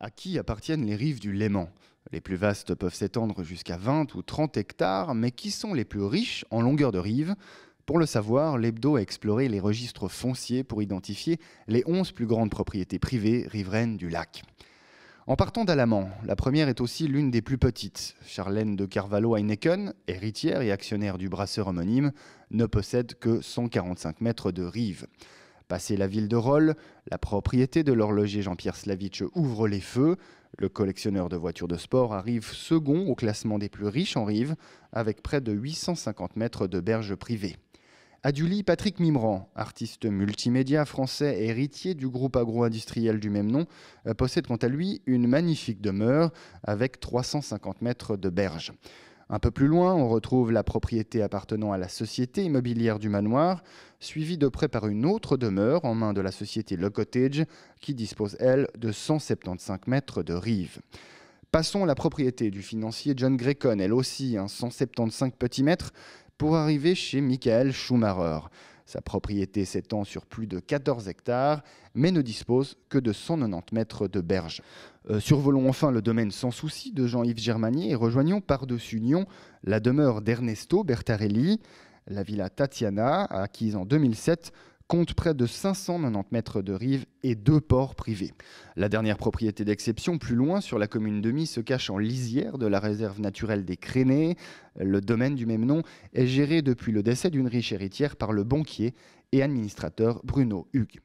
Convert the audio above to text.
À qui appartiennent les rives du Léman Les plus vastes peuvent s'étendre jusqu'à 20 ou 30 hectares, mais qui sont les plus riches en longueur de rive pour le savoir, l'hebdo a exploré les registres fonciers pour identifier les 11 plus grandes propriétés privées riveraines du lac. En partant d'Alaman, la première est aussi l'une des plus petites. Charlène de Carvalho Heineken, héritière et actionnaire du brasseur homonyme, ne possède que 145 mètres de rive. Passé la ville de Rolles, la propriété de l'horloger Jean-Pierre Slavitch ouvre les feux. Le collectionneur de voitures de sport arrive second au classement des plus riches en Rive, avec près de 850 mètres de berges privées. Adulie Patrick Mimran, artiste multimédia français héritier du groupe agro-industriel du même nom, euh, possède quant à lui une magnifique demeure avec 350 mètres de berge. Un peu plus loin, on retrouve la propriété appartenant à la société immobilière du manoir, suivie de près par une autre demeure en main de la société Le Cottage, qui dispose, elle, de 175 mètres de rive. Passons la propriété du financier John Grecon, elle aussi, un 175 petits mètres, pour arriver chez Michael Schumacher. Sa propriété s'étend sur plus de 14 hectares, mais ne dispose que de 190 mètres de berge. Euh, survolons enfin le domaine sans souci de Jean-Yves Germanier et rejoignons par-dessus Nyon la demeure d'Ernesto Bertarelli. La villa Tatiana, acquise en 2007, compte près de 590 mètres de rive et deux ports privés. La dernière propriété d'exception, plus loin, sur la commune de Mie se cache en lisière de la réserve naturelle des Crénées. Le domaine du même nom est géré depuis le décès d'une riche héritière par le banquier et administrateur Bruno Hugues.